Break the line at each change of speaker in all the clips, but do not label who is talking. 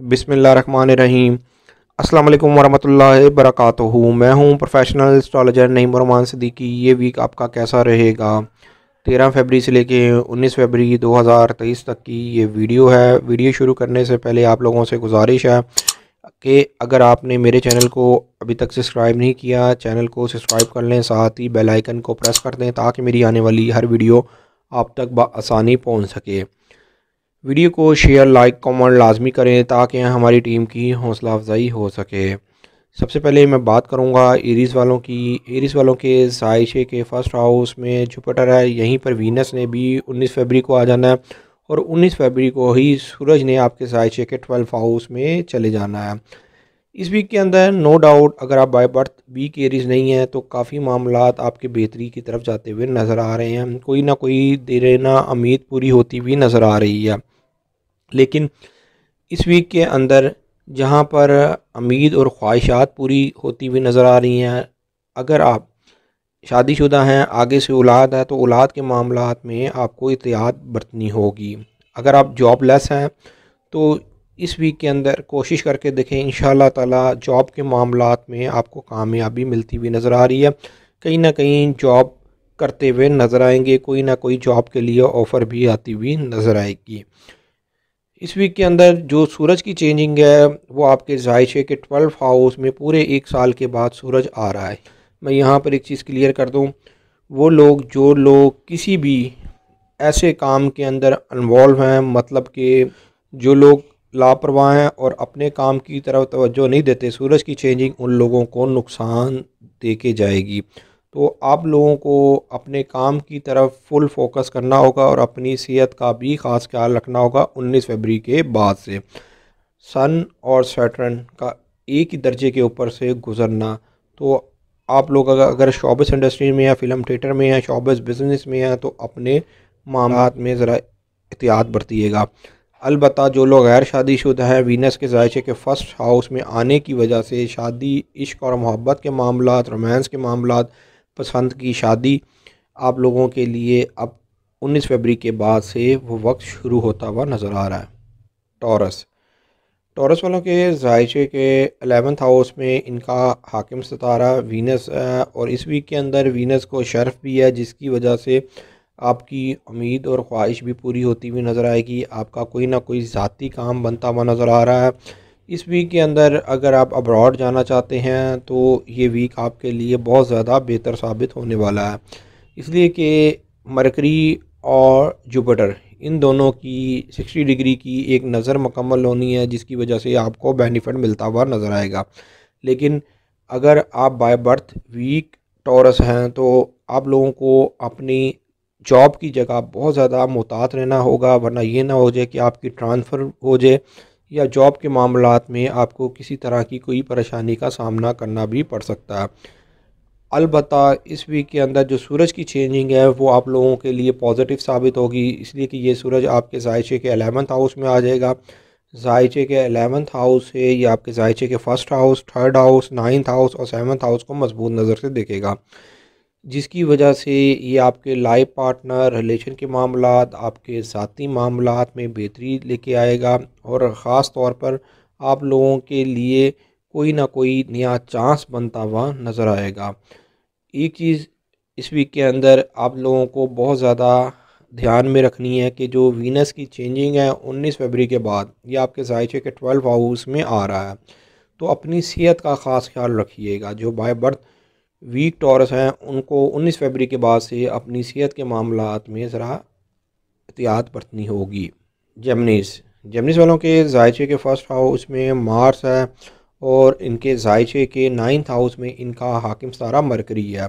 बिसमीम् अल्लाम वरहमल बरक़ात मैं हूँ प्रोफेशनल एस्ट्रॉलजर नईम रमान सदीकी ये वीक आपका कैसा रहेगा तेरह फरवरी से लेके उन्नीस फरवरी 2023 तक की ये वीडियो है वीडियो शुरू करने से पहले आप लोगों से गुजारिश है कि अगर आपने मेरे चैनल को अभी तक सब्सक्राइब नहीं किया चैनल को सब्सक्राइब कर लें साथ ही बेल आइकन को प्रेस कर दें ताकि मेरी आने वाली हर वीडियो आप तक बसानी पहुँच सके वीडियो को शेयर लाइक कमेंट लाजमी करें ताकि हमारी टीम की हौसला अफजाई हो सके सबसे पहले मैं बात करूंगा एरीज़ वालों की एरीज़ वालों के साइशे के फर्स्ट हाउस में जुपिटर है यहीं पर वीनस ने भी 19 फरवरी को आ जाना है और 19 फरवरी को ही सूरज ने आपके साइशे के ट्वेल्थ हाउस में चले जाना है इस वीक के अंदर नो डाउट अगर आप by birth week Aries Aries नहीं हैं तो काफ़ी मामला आपके बेहतरी की तरफ जाते हुए नज़र आ रहे हैं कोई ना कोई देर ना उम्मीद पूरी होती हुई नज़र आ रही है लेकिन इस वीक के अंदर जहाँ पर उम्मीद और ख्वाहिशात पूरी होती हुई नज़र आ रही हैं अगर आप शादीशुदा हैं आगे से औलाद है तो औलाद के मामला में आपको एहतियात बरतनी होगी अगर आप जॉब लेस हैं तो इस वीक के अंदर कोशिश करके देखें इन ताला जॉब के मामला में आपको कामयाबी मिलती हुई नज़र आ रही है कहीं ना कहीं जॉब करते हुए नज़र आएंगे कोई ना कोई जॉब के लिए ऑफ़र भी आती हुई नज़र आएगी इस वीक के अंदर जो सूरज की चेंजिंग है वो आपके जायशे के ट्वेल्व हाउस में पूरे एक साल के बाद सूरज आ रहा है मैं यहाँ पर एक चीज़ क्लियर कर दूँ वो लोग जो लोग किसी भी ऐसे काम के अंदर इन्वॉल्व हैं मतलब कि जो लोग लापरवाह हैं और अपने काम की तरफ तवज्जो नहीं देते सूरज की चेंजिंग उन लोगों को नुकसान दे के जाएगी तो आप लोगों को अपने काम की तरफ फुल फोकस करना होगा और अपनी सेहत का भी ख़ास ख्याल रखना होगा 19 फरवरी के बाद से सन और सैटर्न का एक ही दर्जे के ऊपर से गुज़रना तो आप लोग अगर अगर शॉबिस इंडस्ट्री में या फिल्म थिएटर में या शॉबिस बिजनेस में हैं तो अपने मामला में ज़रा एहतियात बरतीएगा अलबत् जो लोग गैर शादीशुदा हैं वीनस के जायचे के फर्स्ट हाउस में आने की वजह से शादी इश्क और मोहब्बत के मामला रोमांस के मामला पसंद की शादी आप लोगों के लिए अब 19 फरवरी के बाद से वो वक्त शुरू होता हुआ नज़र आ रहा है टॉरस टॉरस वालों के जायचे के अलेवंथ हाउस में इनका हाकिम सतारा वीनस है और इस वीक के अंदर वीनस को शर्फ भी है जिसकी वजह से आपकी उम्मीद और ख्वाहिश भी पूरी होती हुई नज़र आएगी आपका कोई ना कोई ज़ाती काम बनता हुआ नज़र आ रहा है इस वीक के अंदर अगर आप अब्रॉड जाना चाहते हैं तो ये वीक आपके लिए बहुत ज़्यादा बेहतर साबित होने वाला है इसलिए कि मरकरी और जुपिटर इन दोनों की 60 डिग्री की एक नज़र मुकम्मल होनी है जिसकी वजह से आपको बेनिफिट मिलता हुआ नज़र आएगा लेकिन अगर आप बाय बर्थ वीक टॉरस हैं तो आप लोगों को अपनी जॉब की जगह बहुत ज़्यादा मोहतात रहना होगा वरना ये ना हो जाए कि आपकी ट्रांसफ़र हो जाए या जॉब के मामला में आपको किसी तरह की कोई परेशानी का सामना करना भी पड़ सकता है अलबत् इस वीक के अंदर जो सूरज की चेंजिंग है वो आप लोगों के लिए पॉजिटिव साबित होगी इसलिए कि ये सूरज आपके जायचे के अलेवंथ हाउस में आ जाएगा जायचे के अलेवंथ हाउस से ये आपके जायचे के first house third house ninth house और सेवन्थ हाउस को मजबूत नज़र से देखेगा जिसकी वजह से ये आपके लाइफ पार्टनर रिलेशन के मामला आपके साथी मामला में बेहतरी लेके आएगा और ख़ास तौर पर आप लोगों के लिए कोई ना कोई नया चांस बनता हुआ नज़र आएगा एक चीज़ इस वीक के अंदर आप लोगों को बहुत ज़्यादा ध्यान में रखनी है कि जो वीनस की चेंजिंग है 19 फरवरी के बाद ये आपके जायचे के 12 हाउस में आ रहा है तो अपनी सेहत का ख़ास ख्याल रखिएगा जो बाय बर्थ वीक टॉरस हैं उनको 19 फरवरी के बाद से अपनी सेहत के मामला में ज़रा एहतियात बरतनी होगी जमनीस जमनीस वालों के जायचे के फर्स्ट हाउस में मार्स है और इनके जायचे के नाइन्थ हाउस में इनका हाकिम सारा मरकरी है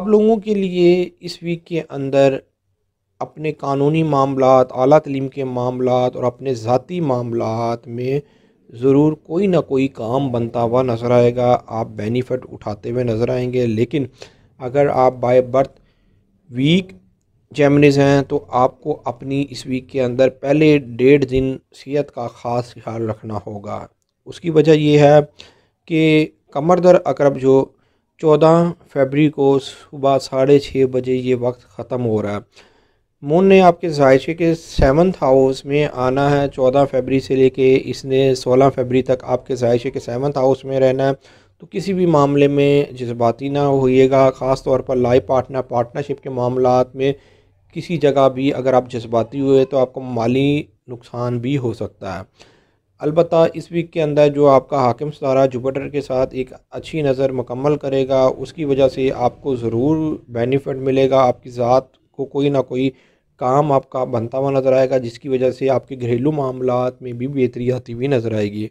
अब लोगों के लिए इस वीक के अंदर अपने कानूनी मामला अली तलीम के मामला और अपने ज़ाती मामला में ज़रूर कोई ना कोई काम बनता हुआ नज़र आएगा आप बेनिफिट उठाते हुए नज़र आएंगे लेकिन अगर आप बाय बर्थ वीक जेमनीज हैं तो आपको अपनी इस वीक के अंदर पहले डेढ़ दिन सेहत का ख़ास ख्याल रखना होगा उसकी वजह यह है कि कमरदर अकरब जो चौदह फरवरी को सुबह साढ़े छः बजे ये वक्त ख़त्म हो रहा है मून ने आपके जायशे के सेवन्थ हाउस में आना है चौदह फरवरी से लेके इसने सोलह फरवरी तक आपके जायशे के सेवन्थ हाउस में रहना है तो किसी भी मामले में जज्बाती ना होइएगा ख़ास तौर पर लाइफ पार्टनर पार्टनरशिप के मामला में किसी जगह भी अगर आप जज्बाती हुए तो आपको माली नुकसान भी हो सकता है अलबत् इस वीक के अंदर जो आपका हाकिम सदारा जुपिटर के साथ एक अच्छी नज़र मुकम्मल करेगा उसकी वजह से आपको ज़रूर बेनिफिट मिलेगा आपकी ज़ात को कोई ना कोई काम आपका बनता हुआ नज़र आएगा जिसकी वजह से आपके घरेलू मामला में भी बेहतरी आती हुई नज़र आएगी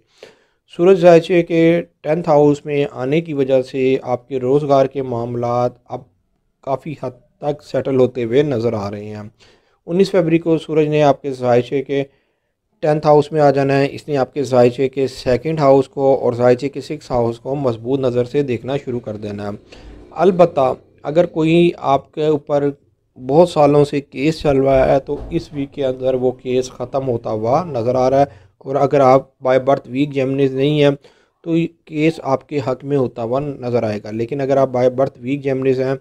सूरज जायचे के टेंथ हाउस में आने की वजह से आपके रोज़गार के मामला अब काफ़ी हद तक सेटल होते हुए नज़र आ रहे हैं उन्नीस फरवरी को सूरज ने आपके जायचे के टेंथ हाउस में आ जाना है इसने आपके जायचे के सेकंड हाउस को और जायचे के सिक्स हाउस को मजबूत नज़र से देखना शुरू कर देना है अलबत् अगर कोई आपके ऊपर बहुत सालों से केस चल रहा है तो इस वीक के अंदर वो केस ख़त्म होता हुआ नज़र आ रहा है और अगर आप बाय बर्थ वीक जेमनीज नहीं हैं तो केस आपके हक में होता हुआ नज़र आएगा लेकिन अगर आप बाय बर्थ वीक जेमनीज हैं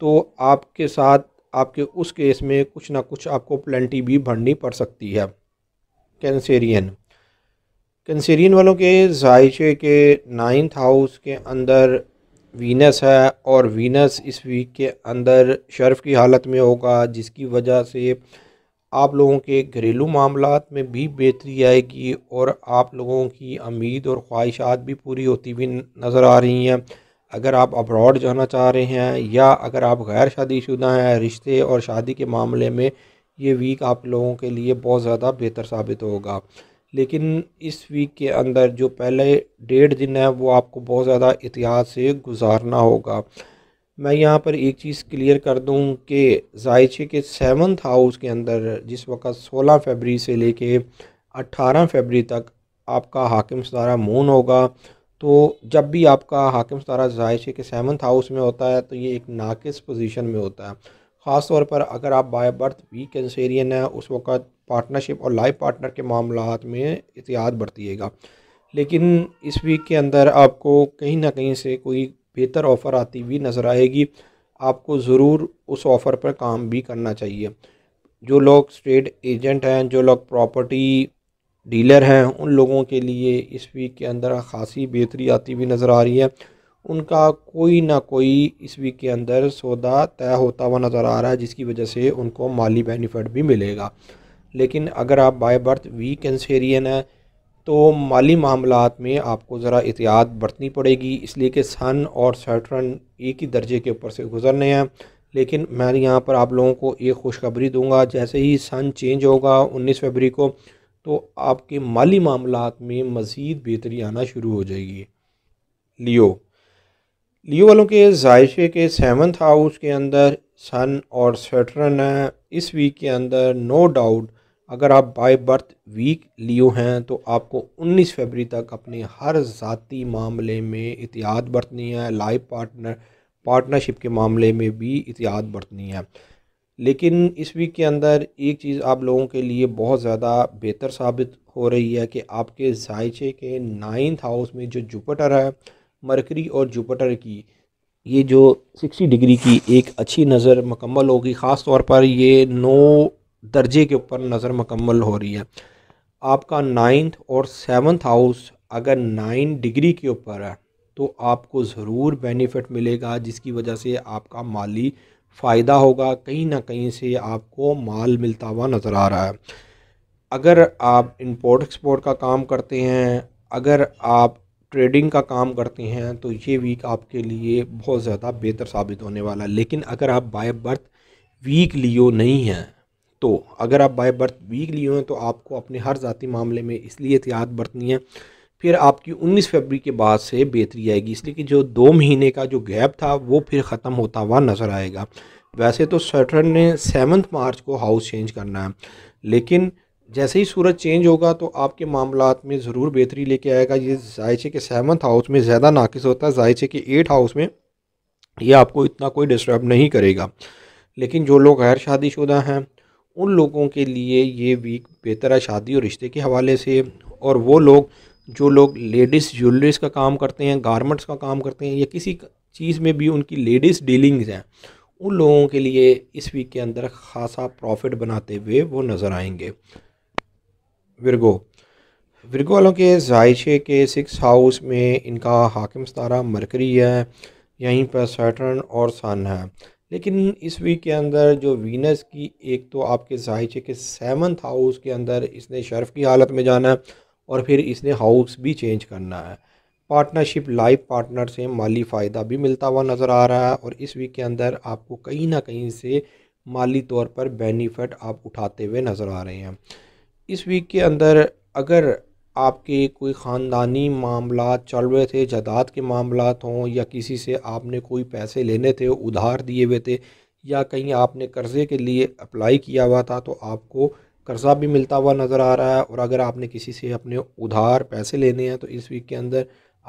तो आपके साथ आपके उस केस में कुछ ना कुछ आपको प्लेंटी भी भरनी पड़ सकती है कैंसेरियन कैंसेरियन वालों के जायचे के नाइन्थ हाउस के अंदर वीनस है और वीनस इस वीक के अंदर शर्फ की हालत में होगा जिसकी वजह से आप लोगों के घरेलू मामला में भी बेहतरी आएगी और आप लोगों की उम्मीद और ख्वाहिशात भी पूरी होती हुई नज़र आ रही हैं अगर आप अब्रॉड जाना चाह रहे हैं या अगर आप गैर शादीशुदा हैं रिश्ते और शादी के मामले में ये वीक आप लोगों के लिए बहुत ज़्यादा बेहतर साबित होगा लेकिन इस वीक के अंदर जो पहले डेढ़ दिन है वो आपको बहुत ज़्यादा एहतियात से गुजारना होगा मैं यहाँ पर एक चीज़ क्लियर कर दूँ कि जायचे के सेवन्थ हाउस के अंदर जिस वक्त सोलह फरवरी से लेके अट्ठारह फरवरी तक आपका हाकिम सतारा मून होगा तो जब भी आपका हाकिम सतारा जायचे के सेवन्थ हाउस में होता है तो ये एक नाकस पोजीशन में होता है ख़ास तौर पर अगर आप बाय बर्थ भी कैंसेरियन है उस वक़्त पार्टनरशिप और लाइफ पार्टनर के मामला में एहतियात बरतीएगा लेकिन इस वीक के अंदर आपको कहीं ना कहीं से कोई बेहतर ऑफ़र आती हुई नज़र आएगी आपको ज़रूर उस ऑफ़र पर काम भी करना चाहिए जो लोग स्ट्रेट एजेंट हैं जो लोग प्रॉपर्टी डीलर हैं उन लोगों के लिए इस वीक के अंदर खासी बेहतरी आती हुई नज़र आ रही है उनका कोई ना कोई इस वीक के अंदर सौदा तय होता हुआ नज़र आ रहा है जिसकी वजह से उनको माली बेनिफिट भी मिलेगा लेकिन अगर आप बाय बर्थ वीक एंसेरियन है तो माली मामला में आपको ज़रा एहतियात बरतनी पड़ेगी इसलिए कि सन और सैटरन एक ही दर्जे के ऊपर से गुजरने हैं लेकिन मैं यहाँ पर आप लोगों को एक खुशखबरी दूंगा जैसे ही सन चेंज होगा उन्नीस फरवरी को तो आपके माली मामला में मज़ीद बेहतरी आना शुरू हो जाएगी लियो लियो वालों के जायशे के सेवन्थ हाउस के अंदर सन और सेटरन है इस वीक के अंदर नो डाउट अगर आप बाय बर्थ वीक लियो हैं तो आपको 19 फरवरी तक अपने हर ज़ाती मामले में इतिहाद बरतनी है लाइफ पार्टनर पार्टनरशिप के मामले में भी इतिहाद बरतनी है लेकिन इस वीक के अंदर एक चीज़ आप लोगों के लिए बहुत ज़्यादा बेहतर साबित हो रही है कि आपके जायचे के नाइन्थ हाउस में जो जुपिटर है मरकरी और जुपिटर की ये जो 60 डिग्री की एक अच्छी नज़र मकम्मल होगी ख़ास तौर पर ये नौ दर्जे के ऊपर नज़र मकम्मल हो रही है आपका नाइन्थ और सेवन्थ हाउस अगर नाइन डिग्री के ऊपर है तो आपको ज़रूर बेनिफिट मिलेगा जिसकी वजह से आपका माली फ़ायदा होगा कहीं ना कहीं से आपको माल मिलता हुआ नज़र आ रहा है अगर आप इंपोर्ट एक्सपोर्ट का काम करते हैं अगर आप ट्रेडिंग का काम करते हैं तो ये वीक आपके लिए बहुत ज़्यादा बेहतर साबित होने वाला है लेकिन अगर आप बाय बर्थ वीक लियो नहीं हैं तो अगर आप बाय बर्थ वीक लियो हैं तो आपको अपने हर ज़ाती मामले में इसलिए एहतियात बरतनी है फिर आपकी 19 फरवरी के बाद से बेहतरी आएगी इसलिए कि जो दो महीने का जो गैप था वो फिर ख़त्म होता हुआ नज़र आएगा वैसे तो सटर ने सेवन्थ मार्च को हाउस चेंज करना है लेकिन जैसे ही सूरज चेंज होगा तो आपके मामला में ज़रूर बेहतरी लेके आएगा ये जायचे के सेवन्थ हाउस में ज़्यादा नाकस होता है जायचे के एट हाउस में ये आपको इतना कोई डिस्टर्ब नहीं करेगा लेकिन जो लोग गैर शादीशुदा हैं उन लोगों के लिए ये वीक बेहतर है शादी और रिश्ते के हवाले से और वो लोग जो लोग लेडीज़ ज्वेलरीज का काम करते हैं गारमेंट्स का काम करते हैं या किसी चीज़ में भी उनकी लेडीज़ डीलिंग्स हैं उन लोगों के लिए इस वीक के अंदर खासा प्रॉफिट बनाते हुए वो नज़र आएंगे विरगो विरगो वालों के जायश है के सिक्स हाउस में इनका हाकिम सतारा मरकरी है यहीं पर सैटर्न और सन है लेकिन इस वीक के अंदर जो वीनस की एक तो आपके है के सेवन्थ हाउस के अंदर इसने शर्फ की हालत में जाना है और फिर इसने हाउस भी चेंज करना है पार्टनरशिप लाइफ पार्टनर से माली फ़ायदा भी मिलता हुआ नज़र आ रहा है और इस वीक के अंदर आपको कहीं ना कहीं से माली तौर पर बेनिफिट आप उठाते हुए नज़र आ रहे हैं इस वीक के अंदर अगर आपके कोई ख़ानदानी मामला चल रहे थे जदाद के मामला हों या किसी से आपने कोई पैसे लेने थे उधार दिए हुए थे या कहीं आपने कर्ज़े के लिए अप्लाई किया हुआ था तो आपको कर्ज़ा भी मिलता हुआ नज़र आ रहा है और अगर आपने किसी से अपने उधार पैसे लेने हैं तो इस वीक के अंदर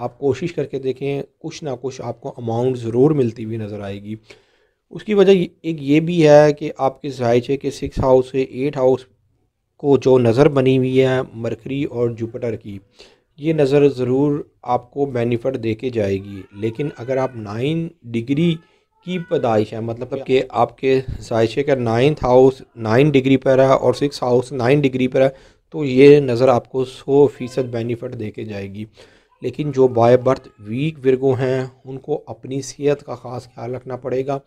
आप कोशिश करके देखें कुछ ना कुछ आपको अमाउंट ज़रूर मिलती हुई नज़र आएगी उसकी वजह एक ये भी है कि आपके जायचे के सिक्स हाउस से एट हाउस को जो नज़र बनी हुई है मरकरी और जुपिटर की ये नज़र ज़रूर आपको बेनिफिट दे के जाएगी लेकिन अगर आप नाइन डिग्री की पैदाइश है मतलब कि आपके साइशे का नाइन्थ हाउस नाइन डिग्री पर है और सिक्स हाउस नाइन डिग्री पर है तो ये नज़र आपको सौ फ़ीसद बेनिफिट दे के जाएगी लेकिन जो बाय बर्थ वीक वर्गो हैं उनको अपनी सेहत का ख़ास ख्याल रखना पड़ेगा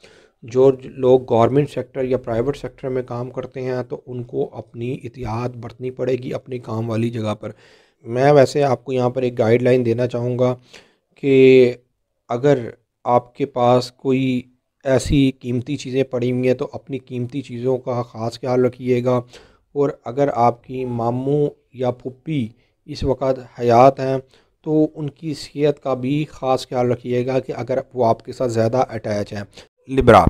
जो लोग गवर्नमेंट सेक्टर या प्राइवेट सेक्टर में काम करते हैं तो उनको अपनी एहतियात बरतनी पड़ेगी अपनी काम वाली जगह पर मैं वैसे आपको यहाँ पर एक गाइडलाइन देना चाहूँगा कि अगर आपके पास कोई ऐसी कीमती चीज़ें पड़ी हुई हैं तो अपनी कीमती चीज़ों का ख़ास ख्याल रखिएगा और अगर आपकी मामू या पुप्पी इस वक्त हयात हैं तो उनकी सेहत का भी ख़ास ख्याल रखिएगा कि अगर वो आपके साथ ज़्यादा अटैच हैं लिब्रा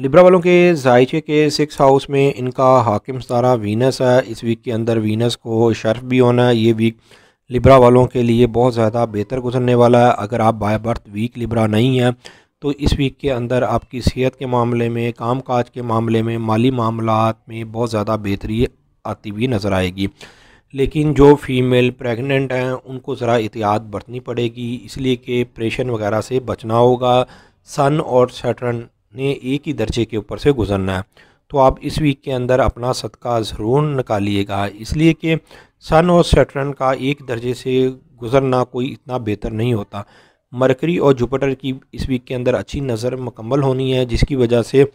लिब्रा वालों के जायचे के सिक्स हाउस में इनका हाकिम सारा वीनस है इस वीक के अंदर वीनस को शर्फ भी होना है ये वीक लिब्रा वालों के लिए बहुत ज़्यादा बेहतर गुजरने वाला है अगर आप बाय बर्थ वीक लिब्रा नहीं हैं तो इस वीक के अंदर आपकी सेहत के मामले में काम काज के मामले में माली मामला में बहुत ज़्यादा बेहतरी आती हुई नज़र आएगी लेकिन जो फीमेल प्रेग्नेंट हैं उनको ज़रा एहतियात बरतनी पड़ेगी इसलिए कि प्रेशन वगैरह से बचना होगा सन और सैटर्न ने एक ही दर्जे के ऊपर से गुजरना है तो आप इस वीक के अंदर अपना सदका ज़रूर निकालिएगा इसलिए कि सन और सैटर्न का एक दर्जे से गुजरना कोई इतना बेहतर नहीं होता मरकरी और जुपिटर की इस वीक के अंदर अच्छी नज़र मुकम्मल होनी है जिसकी वजह से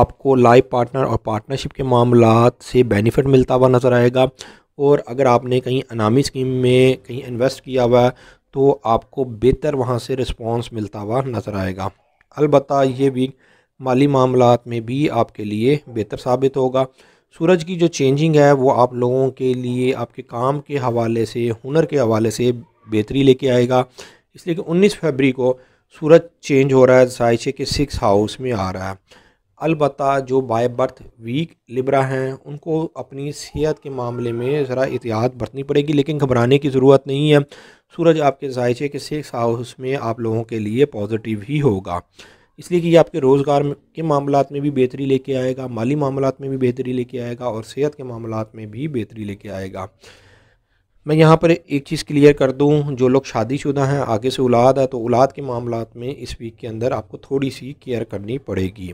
आपको लाइफ पार्टनर और पार्टनरशिप के मामला से बेनिफिट मिलता हुआ नज़र आएगा और अगर आपने कहीं अनामी स्कीम में कहीं इन्वेस्ट किया हुआ है तो आपको बेहतर वहाँ से रिस्पॉन्स मिलता हुआ नज़र आएगा अलबत् ये वीक माली मामला में भी आपके लिए बेहतर साबित होगा सूरज की जो चेंजिंग है वो आप लोगों के लिए आपके काम के हवाले से हुनर के हवाले से बेहतरी लेके आएगा इसलिए कि 19 फरवरी को सूरज चेंज हो रहा है जायचे के सिक्स हाउस में आ रहा है अलबत् जो बाय बर्थ वीक लिब्रा हैं उनको अपनी सेहत के मामले में ज़रा एहतियात बरतनी पड़ेगी लेकिन घबराने की ज़रूरत नहीं है सूरज आपके जायचे के सिक्स हाउस में आप लोगों के लिए पॉजिटिव ही होगा इसलिए कि ये आपके रोज़गार के मामला में भी बेहतरी लेके आएगा माली मामला में भी बेहतरी लेके आएगा और सेहत के मामला में भी बेहतरी लेके आएगा मैं यहाँ पर एक चीज़ क्लियर कर दूँ जो लोग शादीशुदा हैं आगे से औलाद है तो औलाद के मामला में इस वीक के अंदर आपको थोड़ी सी केयर करनी पड़ेगी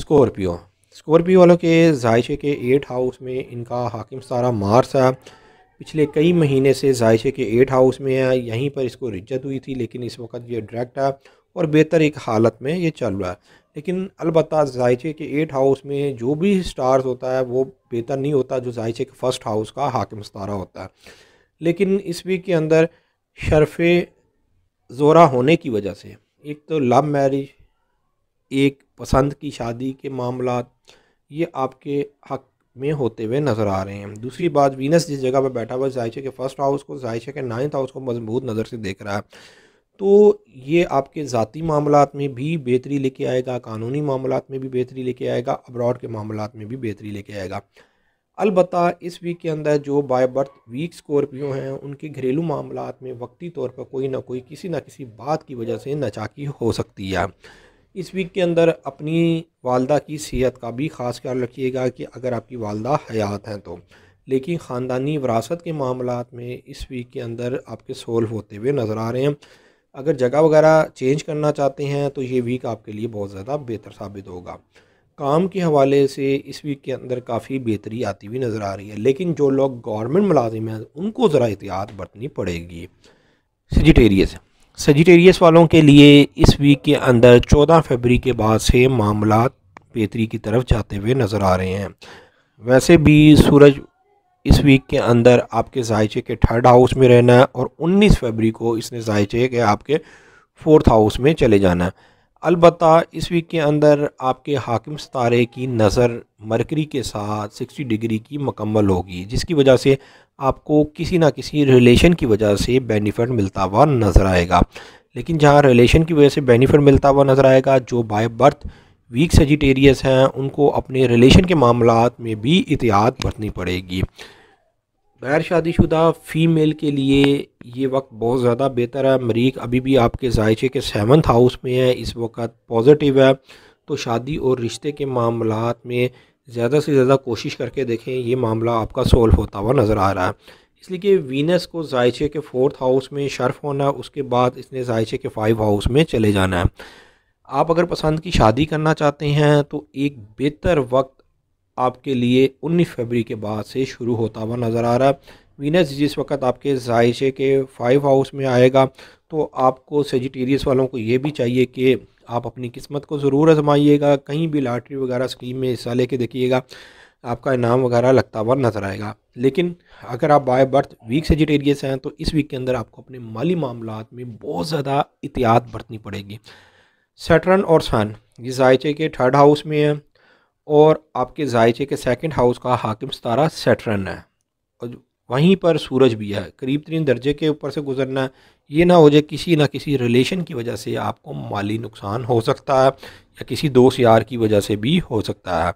स्कॉर्पियो स्कॉर्पियो वालों के जायशे के एट हाउस में इनका हाकिम सारा मार्स है पिछले कई महीने से जायशे के एट हाउस में है यहीं पर इसको रिज्जत हुई थी लेकिन इस वक्त ये डायरेक्ट है और बेहतर एक हालत में ये चल रहा है लेकिन अलबत् जायचे के एट हाउस में जो भी स्टार्स होता है वो बेहतर नहीं होता जो जायचे के फर्स्ट हाउस का हाकिम सतारा होता है लेकिन इस वीक के अंदर शरफ ज़ोरा होने की वजह से एक तो लव मैरिज एक पसंद की शादी के मामला ये आपके हक में होते हुए नज़र आ रहे हैं दूसरी बात वीनस जिस जगह पर बैठा हुआ जायशे के फर्स्ट हाउस को जायशे के नाइन्थ हाउस को मजबूत नज़र से देख रहा है तो ये आपके ज़ाती मामला में भी बेहतरी लेके आएगा कानूनी मामला में भी बेहतरी लेके आएगा अब्रॉड के मामला में भी बेहतरी लेके आएगा अलबत् इस वीक के अंदर जो बाय बर्थ वीक स्कॉर्पियो हैं उनके घरेलू मामला में वक्ती तौर पर कोई ना कोई किसी ना किसी बात की वजह से नचाकी हो सकती है इस वीक के अंदर अपनी वालदा की सेहत का भी ख़ास ख्याल रखिएगा कि अगर आपकी वालदा हयात हैं तो लेकिन ख़ानदानी वरासत के मामला में इस वीक के अंदर आपके सोल्व होते हुए नज़र आ रहे हैं अगर जगह वगैरह चेंज करना चाहते हैं तो ये वीक आपके लिए बहुत ज़्यादा बेहतर साबित होगा काम के हवाले से इस वीक के अंदर काफ़ी बेहतरी आती हुई नज़र आ रही है लेकिन जो लोग गवर्नमेंट मुलाजिम हैं उनको ज़रा एहतियात बरतनी पड़ेगी सजिटेरियस सजिटेरियस वालों के लिए इस वीक के अंदर 14 फरवरी के बाद से मामला बेहतरी की तरफ जाते हुए नज़र आ रहे हैं वैसे भी सूरज इस वीक के अंदर आपके जायचे के थर्ड हाउस में रहना है और 19 फरवरी को इसने जायचे के आपके फोर्थ हाउस में चले जाना है अलबत् इस वीक के अंदर आपके हाकिम सितारे की नज़र मरकरी के साथ 60 डिग्री की मकम्मल होगी जिसकी वजह से आपको किसी ना किसी रिलेशन की वजह से बेनिफिट मिलता हुआ नज़र आएगा लेकिन जहाँ रिलेशन की वजह से बेनिफिट मिलता हुआ नज़र आएगा जो बाय बर्थ वीक सजिटेरियस हैं उनको अपने रिलेशन के मामला में भी एहतियात बरतनी पड़ेगी गैर शादीशुदा फ़ीमेल के लिए ये वक्त बहुत ज़्यादा बेहतर है मरीक अभी भी आपके जायचे के सेवन्थ हाउस में है इस वक्त पॉजिटिव है तो शादी और रिश्ते के मामला में ज़्यादा से ज़्यादा कोशिश करके देखें ये मामला आपका सोल्व होता हुआ नज़र आ रहा है इसलिए कि वीनस को जायचे के फोर्थ हाउस में शर्फ होना उसके बाद इसने जायचे के फाइव हाउस में चले जाना है आप अगर पसंद की शादी करना चाहते हैं तो एक बेहतर वक्त आपके लिए उन्नीस फरवरी के बाद से शुरू होता हुआ नज़र आ रहा है वीनस जिस वक्त आपके जायशे के फाइव हाउस में आएगा तो आपको सेजिटेरियस वालों को ये भी चाहिए कि आप अपनी किस्मत को ज़रूर आजमाइएगा कहीं भी लॉटरी वगैरह स्कीम में हिस्सा लेके देखिएगा आपका इनाम वगैरह लगता हुआ नज़र आएगा लेकिन अगर आप बाय बर्थ वीक सेजिटेरियस हैं तो इस वीक के अंदर आपको अपने माली मामला में बहुत ज़्यादा एहतियात बरतनी पड़ेगी सेटरन और सन ये जायचे के थर्ड हाउस में है और आपके जायचे के सेकंड हाउस का हाकिम सतारा सेटरन है और वहीं पर सूरज भी है करीब तरीन दर्जे के ऊपर से गुजरना ये ना हो जाए किसी ना किसी रिलेशन की वजह से आपको माली नुकसान हो सकता है या किसी दोस्त यार की वजह से भी हो सकता है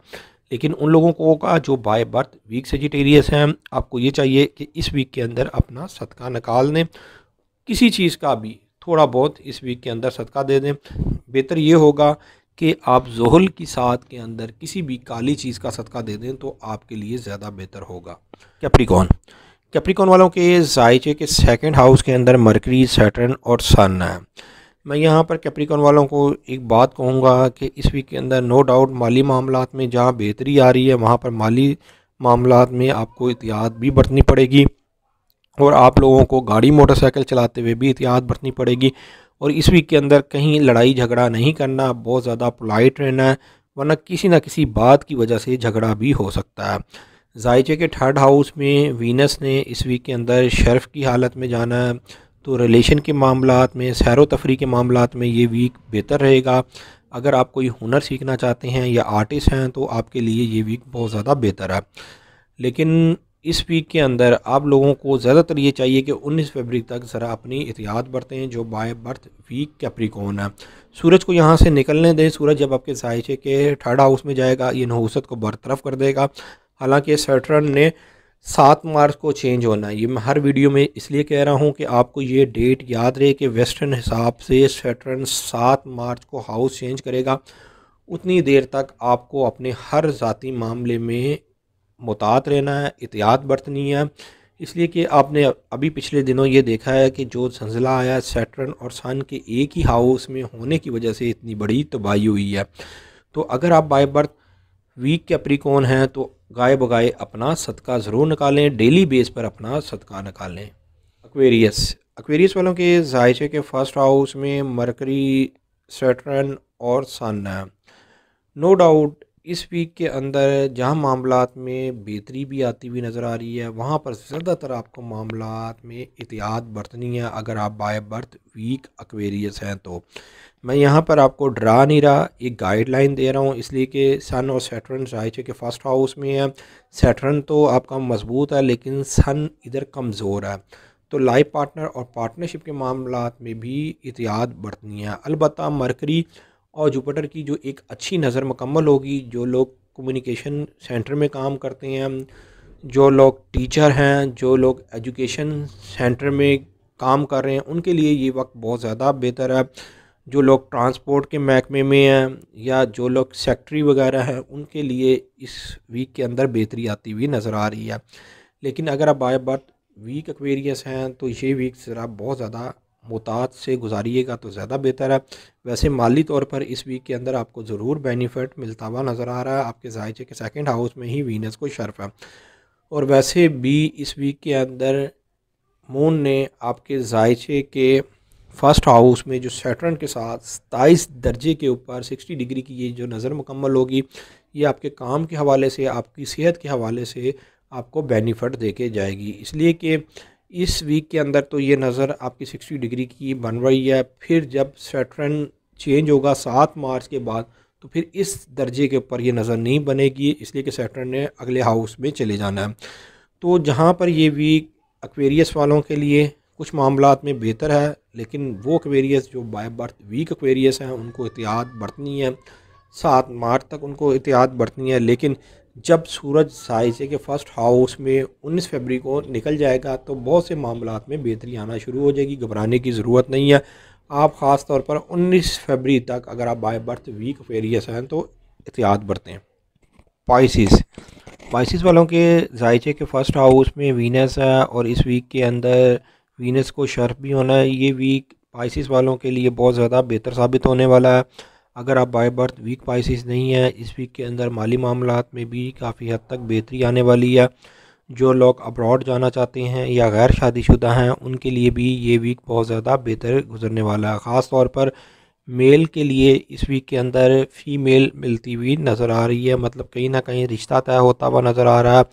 लेकिन उन लोगों को का जो बाय बर्थ वीक सेजिटेरियस हैं आपको ये चाहिए कि इस वीक के अंदर अपना सदका निकाल दें किसी चीज़ का भी थोड़ा बहुत इस वीक के अंदर सदका दे दें बेहतर ये होगा कि आप जहल की साथ के अंदर किसी भी काली चीज़ का सदका दे दें तो आपके लिए ज़्यादा बेहतर होगा कैप्रिकॉन कैप्रिकॉन वालों के जायचे के सेकंड हाउस के अंदर मरकरी सैटर्न और सन है मैं यहाँ पर कैप्रिकॉन वालों को एक बात कहूँगा कि इस वीक के अंदर नो डाउट माली मामला में जहाँ बेहतरी आ रही है वहाँ पर माली मामला में आपको एहतियात भी बरतनी पड़ेगी और आप लोगों को गाड़ी मोटरसाइकिल चलाते हुए भी एहतियात बरतनी पड़ेगी और इस वीक के अंदर कहीं लड़ाई झगड़ा नहीं करना बहुत ज़्यादा पोलाइट रहना है वरना किसी ना किसी बात की वजह से झगड़ा भी हो सकता है जायचे के थर्ड हाउस में वीनस ने इस वीक के अंदर शर्फ की हालत में जाना है तो रिलेशन के मामला में सैर तफरी के मामला में ये वीक बेहतर रहेगा अगर आप कोई हुनर सीखना चाहते हैं या आर्टिस्ट हैं तो आपके लिए ये वीक बहुत ज़्यादा बेहतर है लेकिन इस वीक के अंदर आप लोगों को ज़्यादातर ये चाहिए कि 19 फरवरी तक ज़रा अपनी एहतियात बरतें जो बाय बर्थ वीक कैप्रिकॉन है सूरज को यहाँ से निकलने दें सूरज जब आपके जायचे के थर्ड हाउस में जाएगा ये नहूसत को बरतरफ कर देगा हालांकि सैटर्न ने सात मार्च को चेंज होना है ये मैं हर वीडियो में इसलिए कह रहा हूँ कि आपको ये डेट याद रहे कि वेस्टर्न हिसाब से सैटर्न सात मार्च को हाउस चेंज करेगा उतनी देर तक आपको अपने हर ज़ाती मामले में मुतात रहना है एहतियात बरतनी है इसलिए कि आपने अभी पिछले दिनों ये देखा है कि जो जंजिला आया सैटर्न और सन के एक ही हाउस में होने की वजह से इतनी बड़ी तबाही हुई है तो अगर आप बाय बर्थ वीक कैप्रिकॉन हैं तो गाय बगाए अपना सदका ज़रूर निकालें डेली बेस पर अपना सदका निकालें अक्वेरियस अक्वेरियस वालों के जायचे के फर्स्ट हाउस में मरकरी सैटर्न और सन है नो डाउट इस वीक के अंदर जहाँ मामला में बेहतरी भी आती हुई नज़र आ रही है वहाँ पर ज़्यादातर आपको मामला में एहतियात बरतनी है अगर आप बाय बर्थ वीक अक्वेरियस हैं तो मैं यहाँ पर आपको डरा नहीं रहा एक गाइडलाइन दे रहा हूँ इसलिए कि सन और सैटर्न राइचे के फर्स्ट हाउस में है सैटर्न तो आपका मजबूत है लेकिन सन इधर कमज़ोर है तो लाइफ पार्टनर और पार्टनरशिप के मामला में भी एहतियात बरतनी है अलबत् मरकरी और जुपिटर की जो एक अच्छी नज़र मुकम्मल होगी जो लोग कम्युनिकेशन सेंटर में काम करते हैं जो लोग टीचर हैं जो लोग एजुकेशन सेंटर में काम कर रहे हैं उनके लिए ये वक्त बहुत ज़्यादा बेहतर है जो लोग ट्रांसपोर्ट के महकमे में हैं या जो लोग सेक्ट्री वगैरह हैं उनके लिए इस वीक के अंदर बेहतरी आती हुई नज़र आ रही है लेकिन अगर आप बाय बर्थ वीक एक्वेरियस हैं तो ये वीक ज़रा बहुत ज़्यादा मोहतात से गुजारिएगा तो ज़्यादा बेहतर है वैसे माली तौर पर इस वीक के अंदर आपको ज़रूर बेनिफिट मिलता हुआ नज़र आ रहा है आपके जायचे के सेकेंड हाउस में ही वीनस को शर्फ है और वैसे भी इस वीक के अंदर मून ने आपके जायचे के फर्स्ट हाउस में जो सेटरन के साथ सताईस दर्जे के ऊपर सिक्सटी डिग्री की ये जो नज़र मुकम्मल होगी ये आपके काम के हवाले से आपकी सेहत के हवाले से आपको बेनिफिट दे के जाएगी इसलिए कि इस वीक के अंदर तो ये नज़र आपकी सिक्सटी डिग्री की बन रही है फिर जब सेटरन चेंज होगा सात मार्च के बाद तो फिर इस दर्जे के ऊपर ये नज़र नहीं बनेगी इसलिए कि सेटरन ने अगले हाउस में चले जाना है तो जहाँ पर ये वीक एक्वेरियस वालों के लिए कुछ मामला में बेहतर है लेकिन वो अक्वेरियस जो बाय बर्थ वीक एक्वेरियस हैं उनको एहतियात बरतनी है सात मार्च तक उनको एहतियात बरतनी है लेकिन जब सूरज साइजे के फर्स्ट हाउस में 19 फरवरी को निकल जाएगा तो बहुत से मामला में बेहतरी आना शुरू हो जाएगी घबराने की ज़रूरत नहीं है आप ख़ास तौर पर 19 फरवरी तक अगर आप बाय बर्थ वीक फेरियस हैं तो एहतियात बरतें पाइसिस पाइसिस वालों के जायचे के फर्स्ट हाउस में वीनस है और इस वीक के अंदर वीनस को शर्फ भी होना है ये वीक पाइसिस वालों के लिए बहुत ज़्यादा बेहतर साबित होने वाला है अगर आप बाय बर्थ वीक पाइसिस नहीं है इस वीक के अंदर माली मामला में भी काफ़ी हद तक बेहतरी आने वाली है जो लोग अब्रॉड जाना चाहते हैं या गैर शादीशुदा हैं उनके लिए भी ये वीक बहुत ज़्यादा बेहतर गुजरने वाला है ख़ास तौर पर मेल के लिए इस वीक के अंदर फ़ीमेल मिलती हुई नज़र आ रही है मतलब कहीं ना कहीं रिश्ता तय होता हुआ नज़र आ रहा है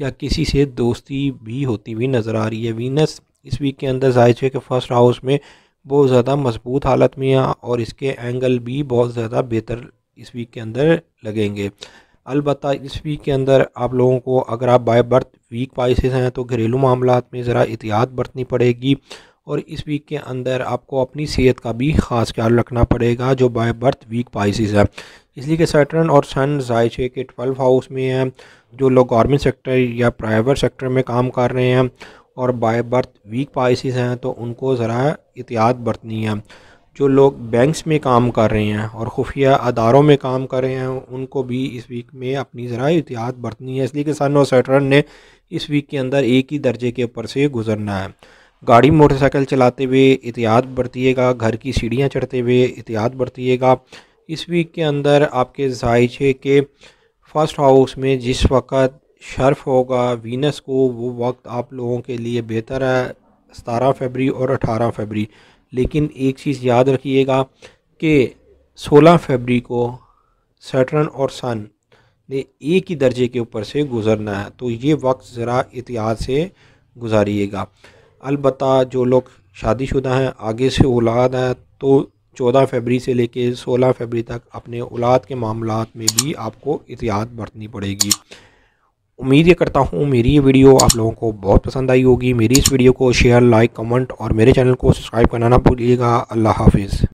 या किसी से दोस्ती भी होती हुई नज़र आ रही है वीनस इस वीक के अंदर जायचे के फर्स्ट हाउस में बहुत ज़्यादा मजबूत हालत में हैं और इसके एंगल भी बहुत ज़्यादा बेहतर इस वीक के अंदर लगेंगे अलबत् इस वीक के अंदर आप लोगों को अगर आप बाय बर्थ वीक पाइसेस हैं तो घरेलू मामला में ज़रा एहतियात बरतनी पड़ेगी और इस वीक के अंदर आपको अपनी सेहत का भी ख़ास ख्याल रखना पड़ेगा जो बाय बर्थ वीक पाइसिस है इसलिए कि सैटर्न और सन जायचे के ट्वेल्व हाउस में हैं जो लोग गवर्नमेंट सेक्टर या प्राइवेट सेक्टर में काम कर रहे हैं और बाय बर्थ वीक पाइसिस हैं तो उनको ज़रा एहतियात बरतनी है जो लोग बैंक्स में काम कर रहे हैं और खुफिया अदारों में काम कर रहे हैं उनको भी इस वीक में अपनी ज़रा एहतियात बरतनी है इसलिए कि सन और सैटर्न ने इस वीक के अंदर एक ही दर्जे के ऊपर से गुजरना है गाड़ी मोटरसाइकिल चलाते हुए एहतियात बरतीएगा घर की सीढ़ियाँ चढ़ते हुए एहतियात बरतीएगा इस वीक के अंदर आपके जायचे के फर्स्ट हाउस में जिस वक्त शर्फ होगा वीनस को वो वक्त आप लोगों के लिए बेहतर है सतारह फरवरी और अठारह फरवरी लेकिन एक चीज़ याद रखिएगा कि सोलह फरवरी को सैटर्न और सन ने एक ही दर्जे के ऊपर से गुज़रना है तो ये वक्त ज़रा इतिहास से गुजारिएगा अलबत् जो लोग शादीशुदा हैं आगे से औलाद हैं तो चौदह फरवरी से लेके सोलह फरवरी तक अपने औलाद के मामलों में भी आपको एहतियात बरतनी पड़ेगी उम्मीद ये करता हूँ मेरी ये वीडियो आप लोगों को बहुत पसंद आई होगी मेरी इस वीडियो को शेयर लाइक कमेंट और मेरे चैनल को सब्सक्राइब करना ना भूलिएगा अल्लाह हाफिज़